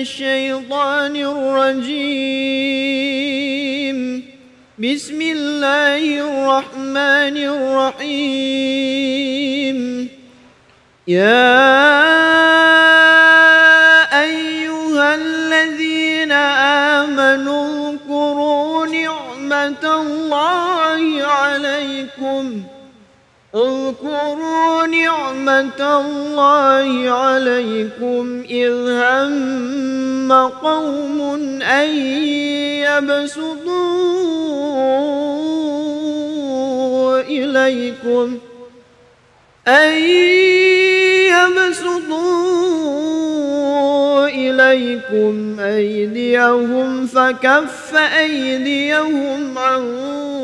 الشيطان الرجيم بسم الله الرحمن الرحيم يا أيها الذين آمنوا اذكروا نعمة الله عليكم اذكروا نعمة الله عليكم إذ هم قوم أن يبسطوا إليكم أن يبسطوا إليكم أيديهم فكف أيديهم عنكم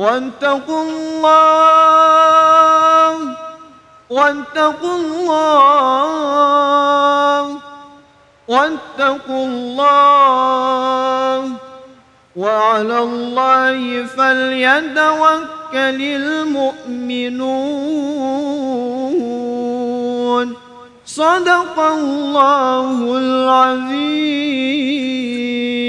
واتقوا الله واتقوا الله واتقوا الله وعلى الله فليتوكل المؤمنون صدق الله العظيم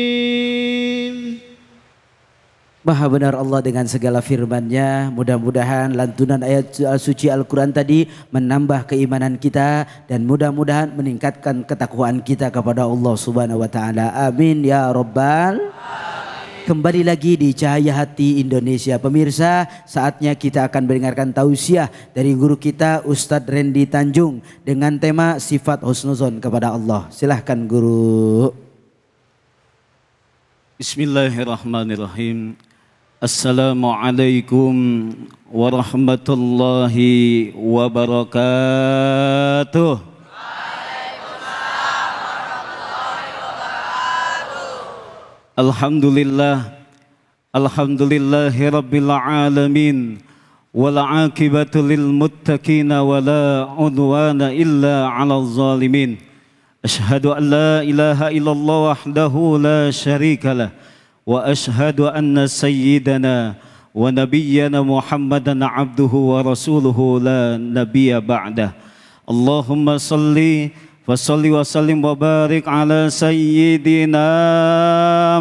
Maha benar Allah dengan segala firman-Nya. Mudah-mudahan lantunan ayat uh, suci Al-Qur'an tadi menambah keimanan kita dan mudah-mudahan meningkatkan ketakwaan kita kepada Allah Subhanahu wa taala. Amin ya rabbal Kembali lagi di Cahaya Hati Indonesia. Pemirsa, saatnya kita akan mendengarkan tausiah dari guru kita Ustadz Rendi Tanjung dengan tema sifat husnuzon kepada Allah. Silahkan guru. Bismillahirrahmanirrahim. السلام عليكم ورحمة الله وبركاته الحمد لله الحمد لله رب العالمين والعاقبة للمتقين ولا عدوان إلا على الظالمين أشهد أن لا إله إلا الله وحده لا شريك له واشهد ان سيدنا ونبينا محمدا عبده ورسوله لا نبي بعده اللهم صل فصل وسلم وبارك على سيدنا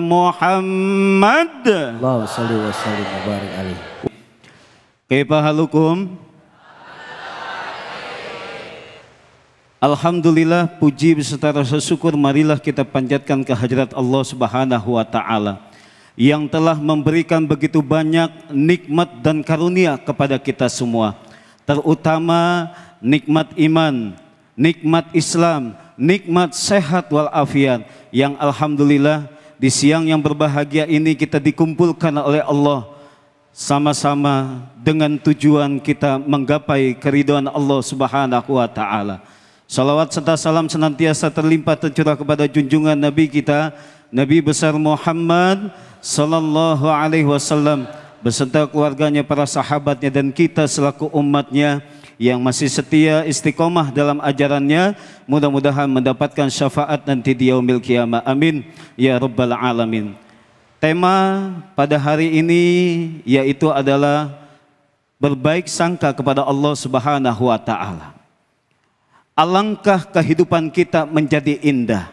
محمد اللهم صل وسلم وبارك عليه كيف حالكم Alhamdulillah puji beserta rasa syukur marilah kita panjatkan kehadirat Allah Subhanahu wa taala yang telah memberikan begitu banyak nikmat dan karunia kepada kita semua. Terutama nikmat iman, nikmat Islam, nikmat sehat walafiat yang alhamdulillah di siang yang berbahagia ini kita dikumpulkan oleh Allah sama-sama dengan tujuan kita menggapai keriduan Allah Subhanahu wa taala. Salawat serta salam senantiasa terlimpah tercurah kepada junjungan Nabi kita, Nabi besar Muhammad sallallahu alaihi wasallam beserta keluarganya, para sahabatnya dan kita selaku umatnya yang masih setia istiqomah dalam ajarannya mudah-mudahan mendapatkan syafaat nanti di yaumil kiamat Amin ya rabbal alamin. Tema pada hari ini yaitu adalah berbaik sangka kepada Allah Subhanahu wa taala. Alangkah kehidupan kita menjadi indah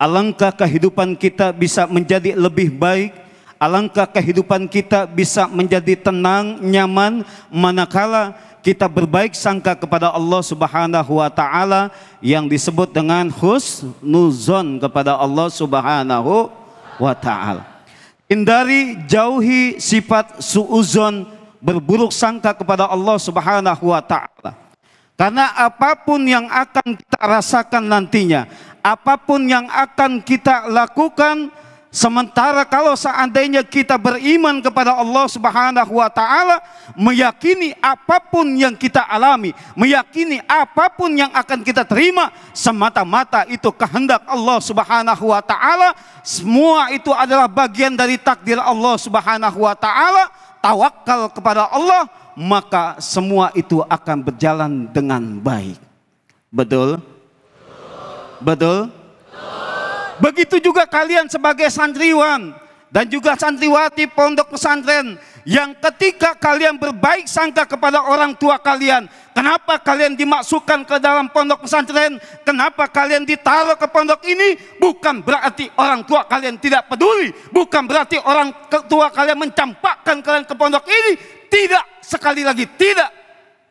Alangkah kehidupan kita bisa menjadi lebih baik, alangkah kehidupan kita bisa menjadi tenang, nyaman manakala kita berbaik sangka kepada Allah Subhanahu wa taala yang disebut dengan husnuzon kepada Allah Subhanahu wa taala. Hindari jauhi sifat suuzon berburuk sangka kepada Allah Subhanahu wa taala. Karena apapun yang akan kita rasakan nantinya, apapun yang akan kita lakukan sementara kalau seandainya kita beriman kepada Allah Subhanahu wa taala meyakini apapun yang kita alami meyakini apapun yang akan kita terima semata-mata itu kehendak Allah Subhanahu wa taala semua itu adalah bagian dari takdir Allah Subhanahu wa taala tawakal kepada Allah maka semua itu akan berjalan dengan baik betul Betul? Begitu juga kalian sebagai santriwan dan juga santriwati pondok pesantren yang ketika kalian berbaik sangka kepada orang tua kalian, kenapa kalian dimasukkan ke dalam pondok pesantren? Kenapa kalian ditaruh ke pondok ini? Bukan berarti orang tua kalian tidak peduli, bukan berarti orang tua kalian mencampakkan kalian ke pondok ini. Tidak, sekali lagi tidak.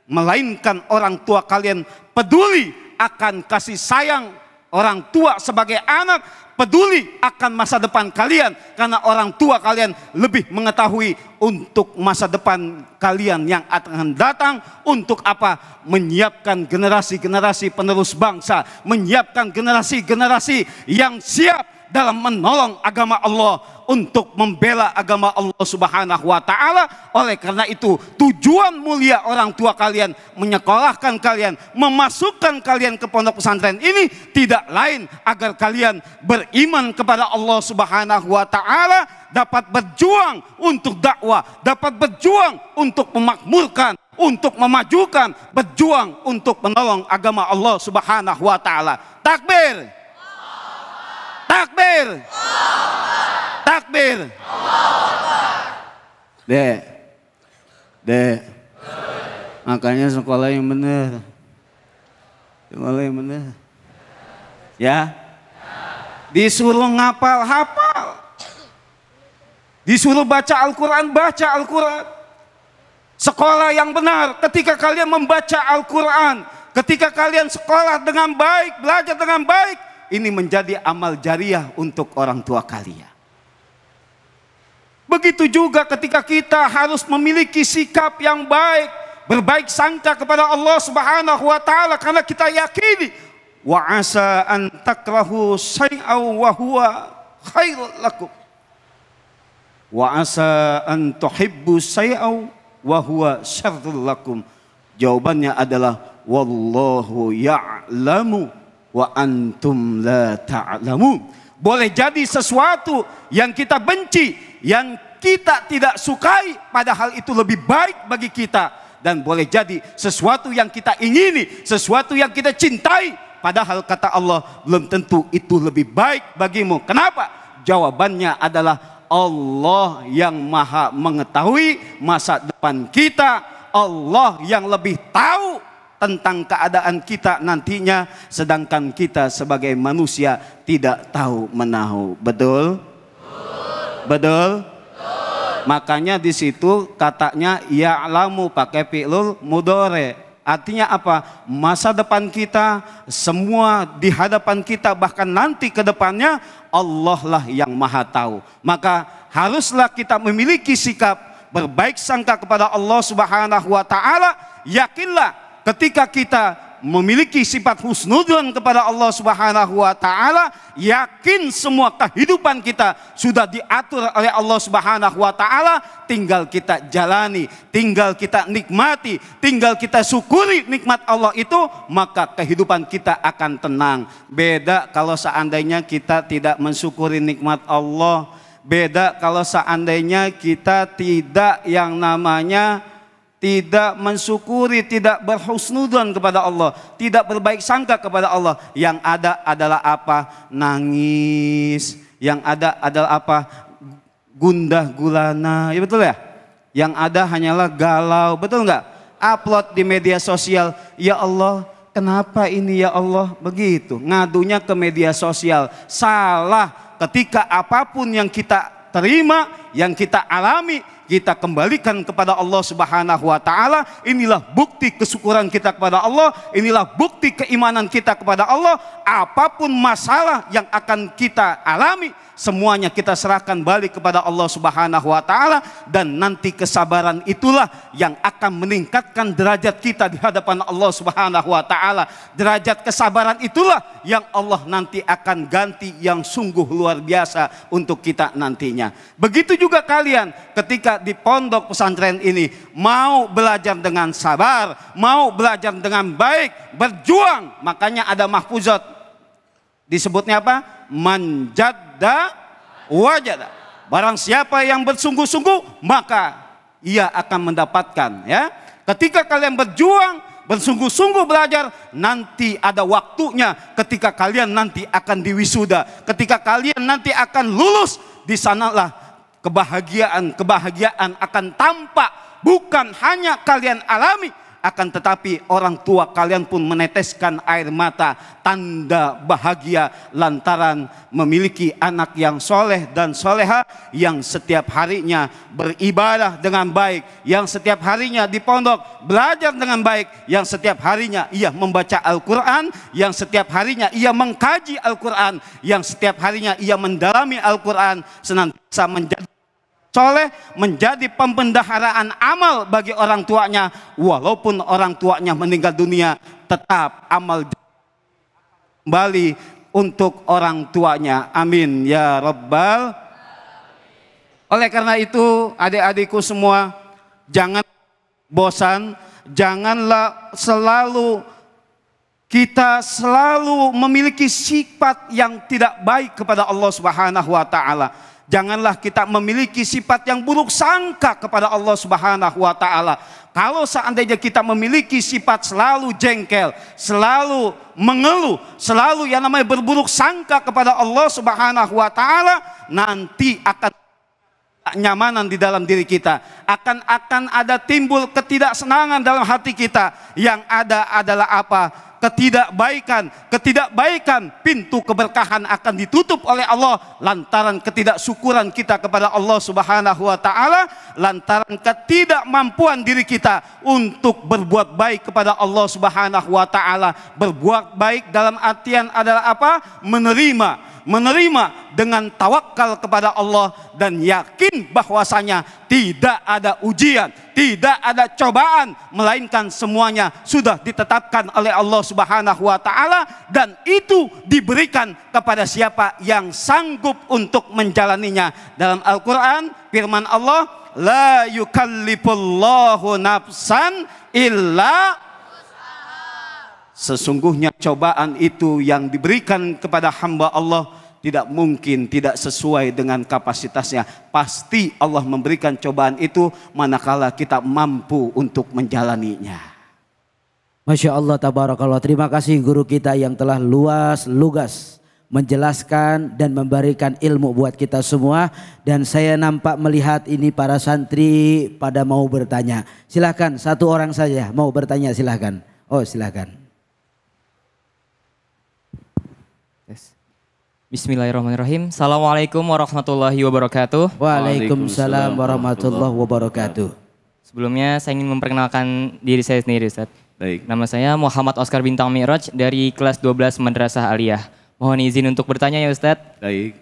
Melainkan orang tua kalian peduli akan kasih sayang Orang tua sebagai anak peduli akan masa depan kalian karena orang tua kalian lebih mengetahui untuk masa depan kalian yang akan datang untuk apa? menyiapkan generasi-generasi penerus bangsa, menyiapkan generasi-generasi yang siap dalam menolong agama Allah untuk membela agama Allah Subhanahu wa taala. Oleh karena itu, tujuan mulia orang tua kalian menyekolahkan kalian, memasukkan kalian ke pondok pesantren ini tidak lain agar kalian beriman kepada Allah Subhanahu wa taala, dapat berjuang untuk dakwah, dapat berjuang untuk memakmurkan untuk memajukan, berjuang untuk menolong agama Allah Subhanahu wa taala. Takbir. Takbir. Takbir. Dek. Dek. Makanya sekolah yang benar. Sekolah yang benar. Ya. Disuruh ngapal, hafal. Disuruh baca Al-Quran, baca Al-Quran. Sekolah yang benar ketika kalian membaca Al-Quran. Ketika kalian sekolah dengan baik, belajar dengan baik ini menjadi amal jariah untuk orang tua kalian. Begitu juga ketika kita harus memiliki sikap yang baik, berbaik sangka kepada Allah Subhanahu wa taala karena kita yakini wa asa an takrahu syai'aw wa huwa khairul lakum. Wa asa an tuhibbu syai'aw wa huwa syarrul lakum. Jawabannya adalah wallahu ya'lamu wa antum la ta'lamun. Boleh jadi sesuatu yang kita benci, yang kita tidak sukai padahal itu lebih baik bagi kita dan boleh jadi sesuatu yang kita ingini, sesuatu yang kita cintai padahal kata Allah belum tentu itu lebih baik bagimu. Kenapa? Jawabannya adalah Allah yang maha mengetahui masa depan kita, Allah yang lebih tahu tentang keadaan kita nantinya sedangkan kita sebagai manusia tidak tahu menahu. Betul? Betul? Makanya di situ katanya ya'lamu pakai fi'lul mudore. Artinya apa? Masa depan kita, semua di hadapan kita, bahkan nanti ke depannya, Allah lah yang maha tahu. Maka haruslah kita memiliki sikap berbaik sangka kepada Allah subhanahu wa ta'ala. Yakinlah ketika kita memiliki sifat husnudon kepada Allah Subhanahu wa taala, yakin semua kehidupan kita sudah diatur oleh Allah Subhanahu wa taala, tinggal kita jalani, tinggal kita nikmati, tinggal kita syukuri nikmat Allah itu, maka kehidupan kita akan tenang. Beda kalau seandainya kita tidak mensyukuri nikmat Allah, beda kalau seandainya kita tidak yang namanya tidak mensyukuri, tidak berhusnudon kepada Allah, tidak berbaik sangka kepada Allah. Yang ada adalah apa? Nangis. Yang ada adalah apa? Gundah gulana. Ya betul ya? Yang ada hanyalah galau. Betul nggak? Upload di media sosial. Ya Allah, kenapa ini ya Allah? Begitu. Ngadunya ke media sosial. Salah ketika apapun yang kita terima, yang kita alami, kita kembalikan kepada Allah Subhanahu wa taala, inilah bukti kesyukuran kita kepada Allah, inilah bukti keimanan kita kepada Allah, apapun masalah yang akan kita alami semuanya kita serahkan balik kepada Allah Subhanahu wa taala dan nanti kesabaran itulah yang akan meningkatkan derajat kita di hadapan Allah Subhanahu wa taala. Derajat kesabaran itulah yang Allah nanti akan ganti yang sungguh luar biasa untuk kita nantinya. Begitu juga kalian ketika di pondok pesantren ini mau belajar dengan sabar, mau belajar dengan baik, berjuang, makanya ada mahfuzat disebutnya apa? manjat ada wajada. Barang siapa yang bersungguh-sungguh, maka ia akan mendapatkan ya. Ketika kalian berjuang, bersungguh-sungguh belajar, nanti ada waktunya ketika kalian nanti akan diwisuda. Ketika kalian nanti akan lulus, di sanalah kebahagiaan-kebahagiaan akan tampak bukan hanya kalian alami akan tetapi orang tua kalian pun meneteskan air mata tanda bahagia lantaran memiliki anak yang soleh dan soleha yang setiap harinya beribadah dengan baik, yang setiap harinya di pondok belajar dengan baik, yang setiap harinya ia membaca Al-Quran, yang setiap harinya ia mengkaji Al-Quran, yang setiap harinya ia mendalami Al-Quran senantiasa menjadi soleh menjadi pembendaharaan amal bagi orang tuanya walaupun orang tuanya meninggal dunia tetap amal kembali untuk orang tuanya amin ya rabbal oleh karena itu adik-adikku semua jangan bosan janganlah selalu kita selalu memiliki sifat yang tidak baik kepada Allah Subhanahu wa taala janganlah kita memiliki sifat yang buruk sangka kepada Allah Subhanahu wa taala. Kalau seandainya kita memiliki sifat selalu jengkel, selalu mengeluh, selalu yang namanya berburuk sangka kepada Allah Subhanahu wa taala, nanti akan nyamanan di dalam diri kita akan akan ada timbul ketidaksenangan dalam hati kita yang ada adalah apa ketidakbaikan. Ketidakbaikan pintu keberkahan akan ditutup oleh Allah lantaran ketidaksyukuran kita kepada Allah Subhanahu wa taala, lantaran ketidakmampuan diri kita untuk berbuat baik kepada Allah Subhanahu wa taala. Berbuat baik dalam artian adalah apa? menerima menerima dengan tawakal kepada Allah dan yakin bahwasanya tidak ada ujian, tidak ada cobaan melainkan semuanya sudah ditetapkan oleh Allah Subhanahu wa taala dan itu diberikan kepada siapa yang sanggup untuk menjalaninya. Dalam Al-Qur'an firman Allah, la yukallifullahu nafsan illa Sesungguhnya cobaan itu yang diberikan kepada hamba Allah tidak mungkin tidak sesuai dengan kapasitasnya. Pasti Allah memberikan cobaan itu manakala kita mampu untuk menjalaninya. Masya Allah tabarakallah. Terima kasih guru kita yang telah luas lugas menjelaskan dan memberikan ilmu buat kita semua dan saya nampak melihat ini para santri pada mau bertanya. Silahkan satu orang saja mau bertanya silahkan. Oh silahkan. Bismillahirrahmanirrahim. Assalamualaikum warahmatullahi wabarakatuh. Waalaikumsalam warahmatullahi wabarakatuh. Sebelumnya saya ingin memperkenalkan diri saya sendiri Ustaz. Baik. Nama saya Muhammad Oscar Bintang Miraj dari kelas 12 Madrasah Aliyah. Mohon izin untuk bertanya ya Ustaz. Baik.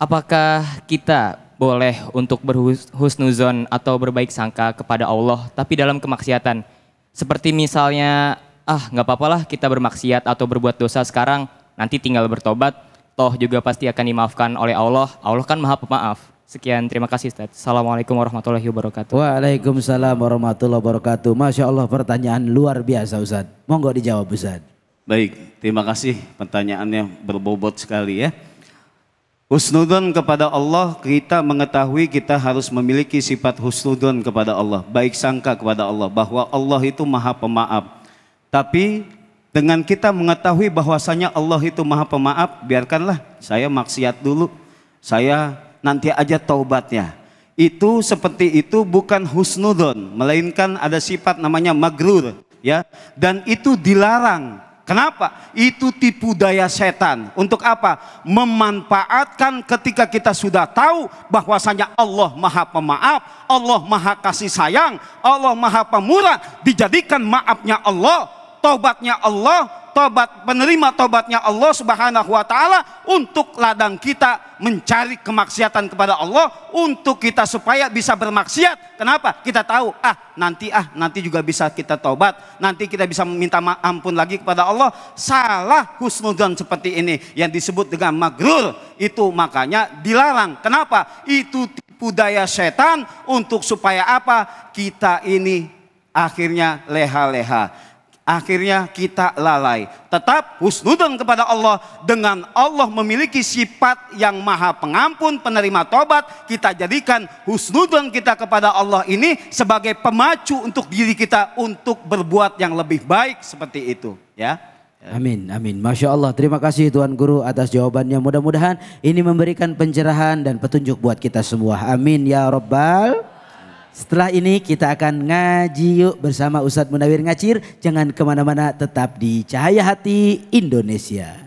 Apakah kita boleh untuk berhusnuzon atau berbaik sangka kepada Allah tapi dalam kemaksiatan? Seperti misalnya, ah nggak apa-apalah kita bermaksiat atau berbuat dosa sekarang, nanti tinggal bertobat toh juga pasti akan dimaafkan oleh Allah. Allah kan maha pemaaf. Sekian, terima kasih Ustaz. Assalamualaikum warahmatullahi wabarakatuh. Waalaikumsalam warahmatullahi wabarakatuh. Masya Allah pertanyaan luar biasa Ustaz. Monggo dijawab Ustaz. Baik, terima kasih pertanyaannya berbobot sekali ya. Husnudun kepada Allah, kita mengetahui kita harus memiliki sifat husnudun kepada Allah. Baik sangka kepada Allah, bahwa Allah itu maha pemaaf. Tapi dengan kita mengetahui bahwasanya Allah itu maha pemaaf, biarkanlah saya maksiat dulu, saya nanti aja taubatnya. Itu seperti itu bukan husnudon, melainkan ada sifat namanya magrur, ya. Dan itu dilarang. Kenapa? Itu tipu daya setan. Untuk apa? Memanfaatkan ketika kita sudah tahu bahwasanya Allah Maha Pemaaf, Allah Maha Kasih Sayang, Allah Maha Pemurah, dijadikan maafnya Allah tobatnya Allah, tobat penerima tobatnya Allah Subhanahu wa taala untuk ladang kita mencari kemaksiatan kepada Allah untuk kita supaya bisa bermaksiat. Kenapa? Kita tahu, ah nanti ah nanti juga bisa kita tobat, nanti kita bisa meminta ampun lagi kepada Allah. Salah husnudzon seperti ini yang disebut dengan magrur itu makanya dilarang. Kenapa? Itu tipu daya setan untuk supaya apa? Kita ini akhirnya leha-leha Akhirnya kita lalai. Tetap husnudun kepada Allah. Dengan Allah memiliki sifat yang maha pengampun, penerima tobat. Kita jadikan husnudun kita kepada Allah ini sebagai pemacu untuk diri kita untuk berbuat yang lebih baik seperti itu. Ya. Amin, amin. Masya Allah, terima kasih Tuhan Guru atas jawabannya. Mudah-mudahan ini memberikan pencerahan dan petunjuk buat kita semua. Amin ya Rabbal. Setelah ini kita akan ngaji yuk bersama Ustadz Munawir Ngacir. Jangan kemana-mana tetap di Cahaya Hati Indonesia.